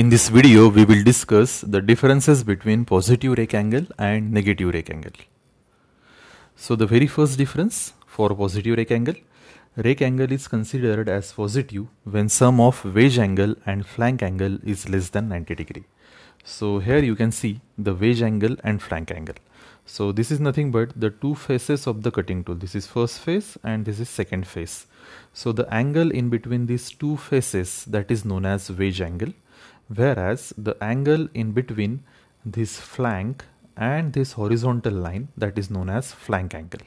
In this video, we will discuss the differences between positive rake angle and negative rake angle. So the very first difference for positive rake angle, rake angle is considered as positive when sum of wedge angle and flank angle is less than 90 degree. So here you can see the wedge angle and flank angle. So this is nothing but the two faces of the cutting tool. This is first face and this is second face. So the angle in between these two faces that is known as wedge angle whereas the angle in between this flank and this horizontal line that is known as flank angle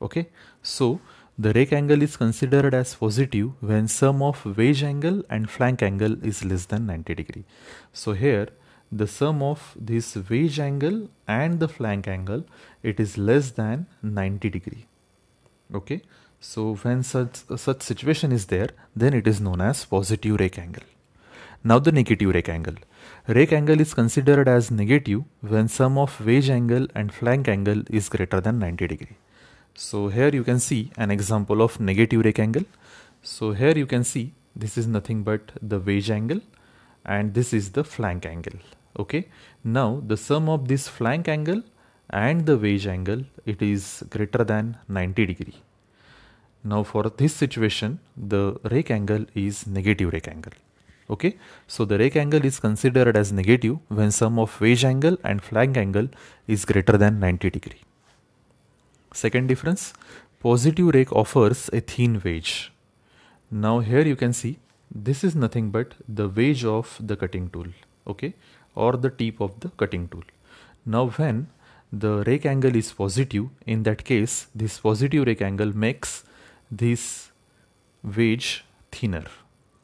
okay so the rake angle is considered as positive when sum of wage angle and flank angle is less than 90 degree so here the sum of this wage angle and the flank angle it is less than 90 degree okay so when such such situation is there then it is known as positive rake angle now the negative rake angle. Rake angle is considered as negative when sum of wage angle and flank angle is greater than 90 degree. So here you can see an example of negative rake angle. So here you can see this is nothing but the wage angle and this is the flank angle. Okay. Now the sum of this flank angle and the wage angle it is greater than 90 degree. Now for this situation the rake angle is negative rake angle okay so the rake angle is considered as negative when sum of wage angle and flank angle is greater than 90 degree second difference positive rake offers a thin wedge now here you can see this is nothing but the wedge of the cutting tool okay or the tip of the cutting tool now when the rake angle is positive in that case this positive rake angle makes this wedge thinner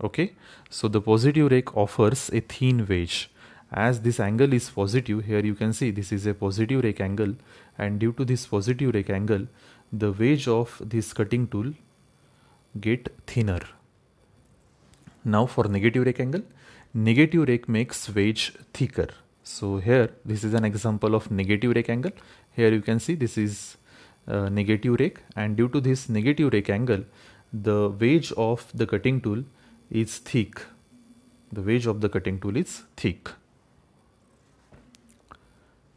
okay so the positive rake offers a thin wedge as this angle is positive here you can see this is a positive rake angle and due to this positive rake angle the wedge of this cutting tool get thinner now for negative rake angle negative rake makes wedge thicker so here this is an example of negative rake angle here you can see this is uh, negative rake and due to this negative rake angle the wedge of the cutting tool is thick. The wedge of the cutting tool is thick.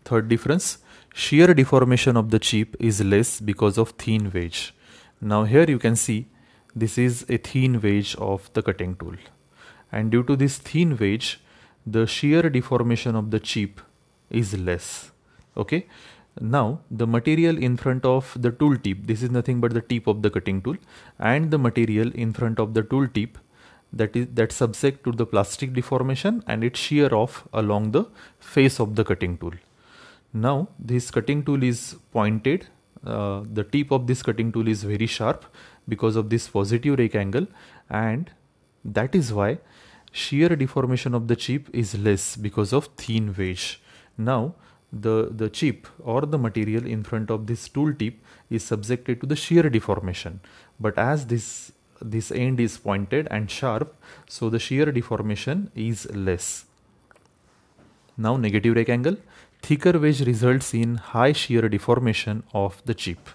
Third difference, shear deformation of the chip is less because of thin wedge. Now here you can see this is a thin wedge of the cutting tool. And due to this thin wedge, the shear deformation of the chip is less. Okay. Now the material in front of the tool tip, this is nothing but the tip of the cutting tool and the material in front of the tool tip that is that subject to the plastic deformation and it shear off along the face of the cutting tool. Now this cutting tool is pointed. Uh, the tip of this cutting tool is very sharp because of this positive rake angle and that is why shear deformation of the chip is less because of thin wedge. Now the, the chip or the material in front of this tool tip is subjected to the shear deformation but as this this end is pointed and sharp so the shear deformation is less. Now negative rectangle thicker wedge results in high shear deformation of the chip.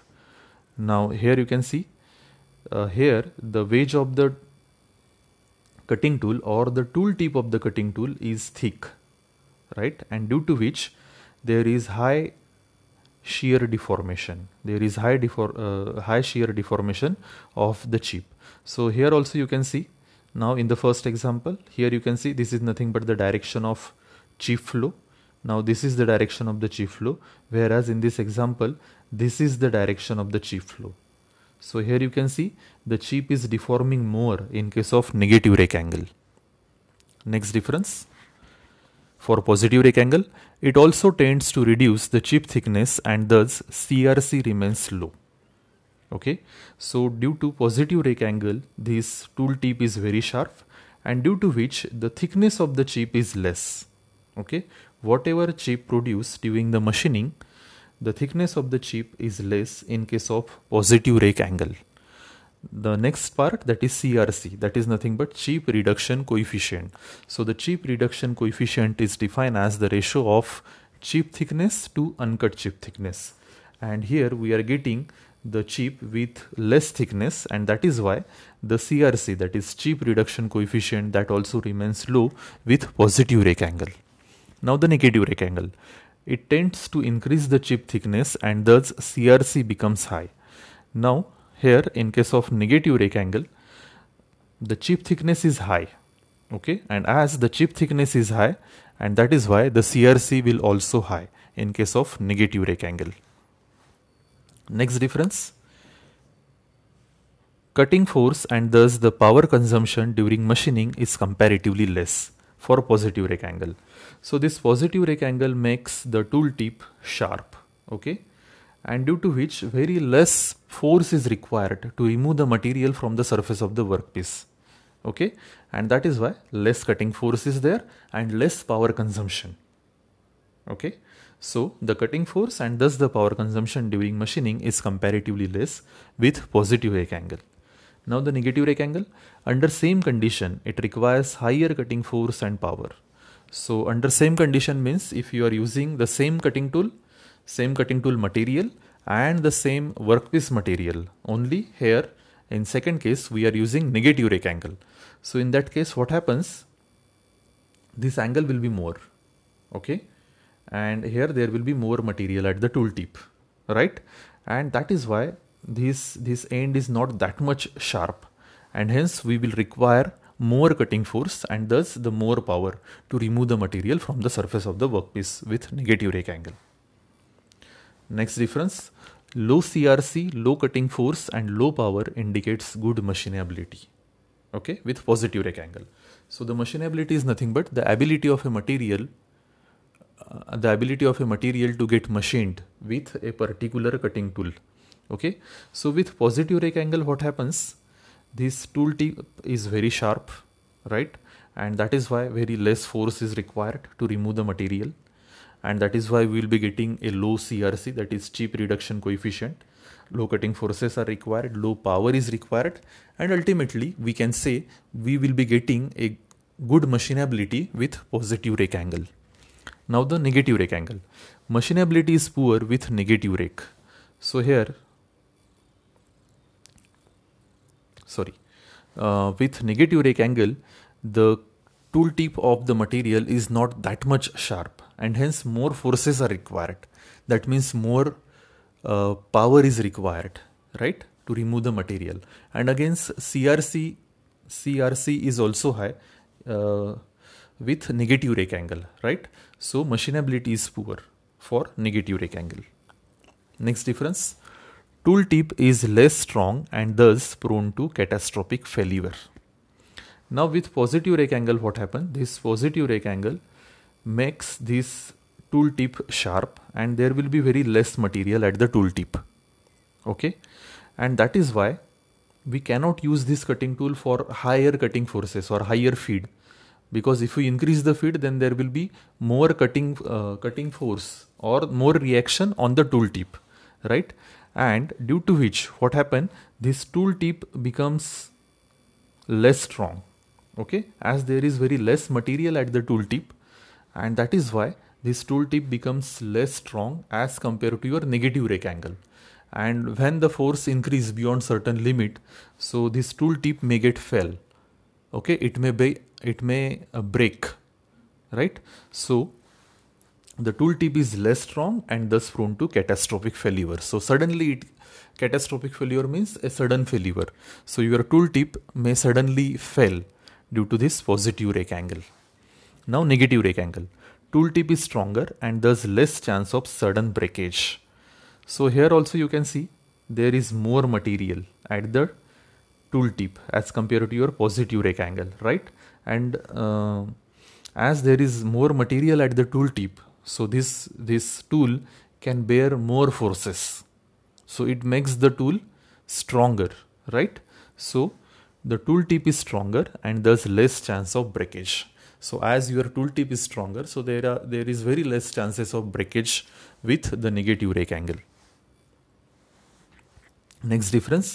Now here you can see uh, here the wedge of the cutting tool or the tool tip of the cutting tool is thick right and due to which there is high shear deformation there is high defor uh, high shear deformation of the chip so here also you can see now in the first example here you can see this is nothing but the direction of chip flow now this is the direction of the chip flow whereas in this example this is the direction of the chip flow so here you can see the chip is deforming more in case of negative rake angle next difference for positive rake angle, it also tends to reduce the chip thickness and thus CRC remains low. Okay, so due to positive rake angle, this tool tip is very sharp and due to which the thickness of the chip is less. Okay, whatever chip produced during the machining, the thickness of the chip is less in case of positive rake angle the next part that is crc that is nothing but cheap reduction coefficient so the cheap reduction coefficient is defined as the ratio of chip thickness to uncut chip thickness and here we are getting the chip with less thickness and that is why the crc that is chip reduction coefficient that also remains low with positive angle. now the negative angle, it tends to increase the chip thickness and thus crc becomes high now here in case of negative rake angle, the chip thickness is high okay and as the chip thickness is high and that is why the CRC will also high in case of negative rake angle. Next difference cutting force and thus the power consumption during machining is comparatively less for positive rake angle. So this positive rake angle makes the tool tip sharp okay and due to which very less force is required to remove the material from the surface of the workpiece okay and that is why less cutting force is there and less power consumption okay so the cutting force and thus the power consumption during machining is comparatively less with positive rake angle now the negative rake angle under same condition it requires higher cutting force and power so under same condition means if you are using the same cutting tool same cutting tool material and the same workpiece material only here in second case we are using negative rake angle so in that case what happens this angle will be more okay and here there will be more material at the tool tip right and that is why this this end is not that much sharp and hence we will require more cutting force and thus the more power to remove the material from the surface of the workpiece with negative rake angle Next difference: low CRC, low cutting force, and low power indicates good machinability. Okay, with positive angle. So the machinability is nothing but the ability of a material, uh, the ability of a material to get machined with a particular cutting tool. Okay, so with positive rake angle, what happens? This tool tip is very sharp, right? And that is why very less force is required to remove the material and that is why we will be getting a low CRC that is cheap reduction coefficient low cutting forces are required low power is required and ultimately we can say we will be getting a good machinability with positive rake angle now the negative rake angle machinability is poor with negative rake so here sorry uh, with negative rake angle the tool tip of the material is not that much sharp and hence more forces are required. That means more uh, power is required, right, to remove the material. And against CRC, CRC is also high uh, with negative rake angle, right? So machinability is poor for negative rake angle. Next difference tool tip is less strong and thus prone to catastrophic failure. Now with positive rake angle what happened? This positive rake angle makes this tooltip sharp and there will be very less material at the tooltip okay and that is why we cannot use this cutting tool for higher cutting forces or higher feed because if we increase the feed then there will be more cutting uh, cutting force or more reaction on the tooltip right and due to which what happened this tooltip becomes less strong okay as there is very less material at the tooltip and that is why this tool tip becomes less strong as compared to your negative rake angle and when the force increase beyond certain limit so this tool tip may get fell okay it may be it may uh, break right so the tool tip is less strong and thus prone to catastrophic failure so suddenly it catastrophic failure means a sudden failure so your tool tip may suddenly fail due to this positive rake angle now negative rake angle. Tool tip is stronger and thus less chance of sudden breakage. So here also you can see there is more material at the tool tip as compared to your positive rake angle, right? And uh, as there is more material at the tool tip, so this this tool can bear more forces. So it makes the tool stronger, right? So the tool tip is stronger and thus less chance of breakage. So as your tooltip is stronger, so there are there is very less chances of breakage with the negative rake angle. Next difference,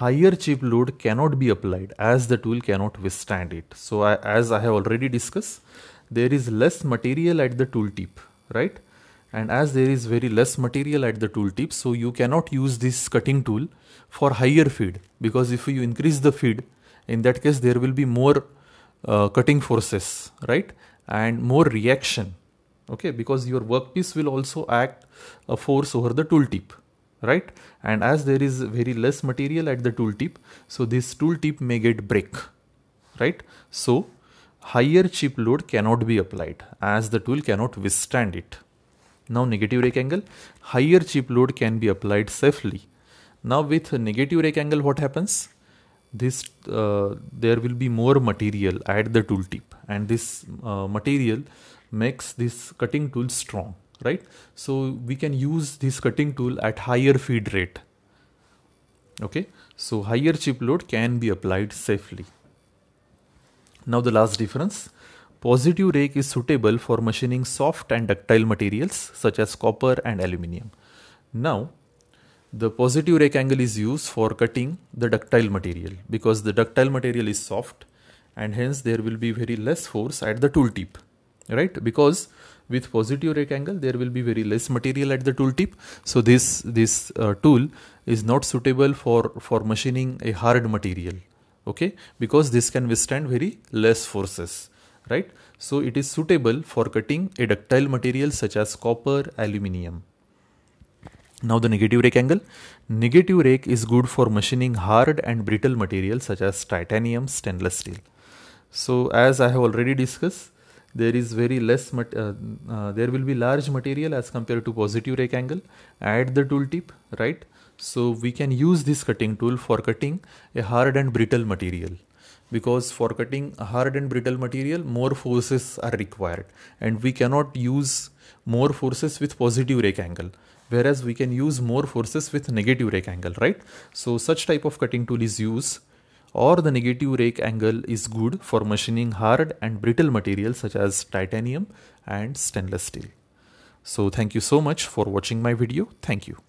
higher chip load cannot be applied as the tool cannot withstand it. So I, as I have already discussed, there is less material at the tool tip, right? And as there is very less material at the tool tip, so you cannot use this cutting tool for higher feed because if you increase the feed, in that case there will be more uh, cutting forces right and more reaction okay because your workpiece will also act a force over the tool tip right and as there is very less material at the tool tip so this tool tip may get break right so higher chip load cannot be applied as the tool cannot withstand it now negative rake angle higher chip load can be applied safely now with negative rake angle what happens this uh, there will be more material at the tool tip and this uh, material makes this cutting tool strong right so we can use this cutting tool at higher feed rate okay so higher chip load can be applied safely now the last difference positive rake is suitable for machining soft and ductile materials such as copper and aluminium now the positive rake angle is used for cutting the ductile material because the ductile material is soft and hence there will be very less force at the tool tip right because with positive rake angle, there will be very less material at the tool tip so this this uh, tool is not suitable for for machining a hard material okay because this can withstand very less forces right so it is suitable for cutting a ductile material such as copper aluminium now the negative rake angle. Negative rake is good for machining hard and brittle materials such as titanium, stainless steel. So as I have already discussed, there is very less, uh, uh, there will be large material as compared to positive rake angle at the tool tip, right? So we can use this cutting tool for cutting a hard and brittle material because for cutting hard and brittle material more forces are required and we cannot use more forces with positive rake angle whereas we can use more forces with negative rake angle, right? So such type of cutting tool is used or the negative rake angle is good for machining hard and brittle materials such as titanium and stainless steel. So thank you so much for watching my video. Thank you.